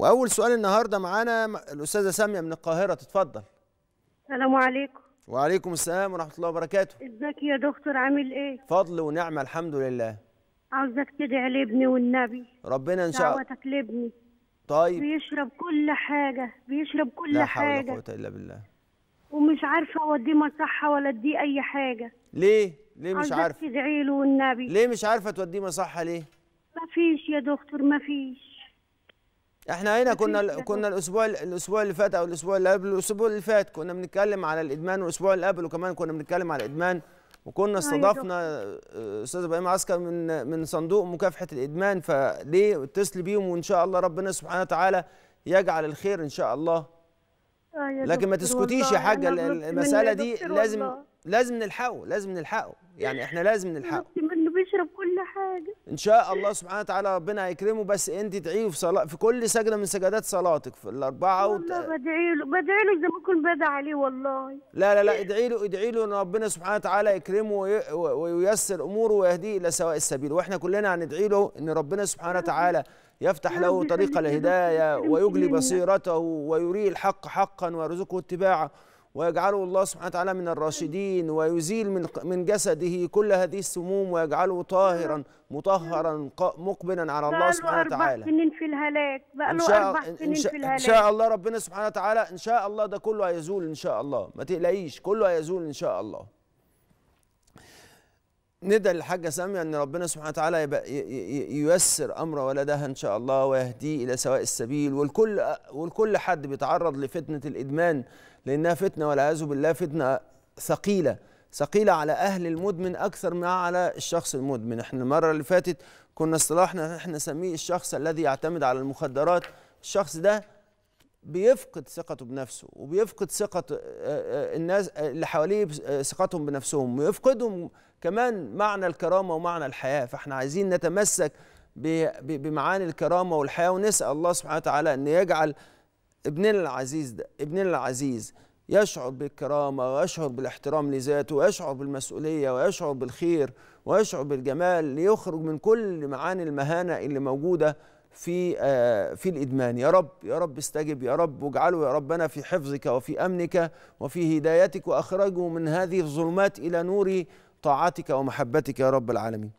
واول سؤال النهارده معانا الاستاذه ساميه من القاهره تتفضل السلام عليكم وعليكم السلام ورحمه الله وبركاته ازيك يا دكتور عامل ايه فضل ونعمه الحمد لله عاوزك تدعي لابني والنبي ربنا ان شاء الله دعوتك لابني طيب بيشرب كل حاجه بيشرب كل لا حاجه لا حول ولا قوه الا بالله ومش عارفه اوديه مصحه ولا اديه اي حاجه ليه ليه مش عارفه تدعي له والنبي ليه مش عارفه توديه مصحه ليه مفيش يا دكتور مفيش احنا هنا كنا كنا الاسبوع الاسبوع اللي فات او الاسبوع اللي قبل الاسبوع اللي فات كنا بنتكلم على الادمان والاسبوع اللي قبل وكمان كنا بنتكلم على الادمان وكنا أيوة. استضفنا آه، استاذ ابراهيم عسكر من من صندوق مكافحه الادمان فليه اتصل بيهم وان شاء الله ربنا سبحانه وتعالى يجعل الخير ان شاء الله آه، لكن ما تسكتيش يا حاجه المساله دي لازم لازم نلحقه لازم نلحقه يعني احنا لازم نلحقه وبيشرب كل حاجه ان شاء الله سبحانه وتعالى ربنا هيكرمه بس انت تدعيه في صلاه في كل سجده من سجدات صلاتك في الاربعه والله وت... بدعي له بدعي له زي ما كنت بدعي عليه والله لا لا لا ادعي له ادعي له ان ربنا سبحانه وتعالى يكرمه وي... وييسر اموره ويهديه الى سواء السبيل واحنا كلنا هندعي له ان ربنا سبحانه وتعالى يفتح له طريق الهدايه ويجلي بصيرته ويري الحق حقا ويرزقه اتباعه ويجعله الله سبحانه وتعالى من الراشدين ويزيل من من جسده كل هذه السموم ويجعله طاهرا مطهرا مقبلا على الله سبحانه وتعالى بقى له سنين في الهلاك بقى له أربع سنين في الهلاك إن شاء الله ربنا سبحانه وتعالى إن شاء الله ده كله هيزول إن شاء الله ما تقلقيش كله هيزول إن شاء الله ندى للحاجه ساميه ان ربنا سبحانه وتعالى ييسر أمر ولدها ان شاء الله ويهديه الى سواء السبيل والكل والكل حد بيتعرض لفتنه الادمان لانها فتنه والعياذ بالله فتنه ثقيله ثقيله على اهل المدمن اكثر ما على الشخص المدمن احنا المره اللي فاتت كنا اصطلاحنا احنا نسميه الشخص الذي يعتمد على المخدرات الشخص ده بيفقد ثقته بنفسه وبيفقد ثقة آه، آه، الناس آه، اللي حواليه ثقتهم بنفسهم ويفقدهم كمان معنى الكرامة ومعنى الحياة فاحنا عايزين نتمسك بمعاني الكرامة والحياة ونسأل الله سبحانه وتعالى أن يجعل ابننا العزيز ده ابننا العزيز يشعر بالكرامة ويشعر بالاحترام لذاته ويشعر بالمسؤولية ويشعر بالخير ويشعر بالجمال ليخرج من كل معاني المهانة اللي موجودة في آه، في الادمان يا رب يا رب استجب يا رب واجعله يا ربنا في حفظك وفي امنك وفي هدايتك واخرجه من هذه الظلمات الى نور طاعتك ومحبتك يا رب العالمين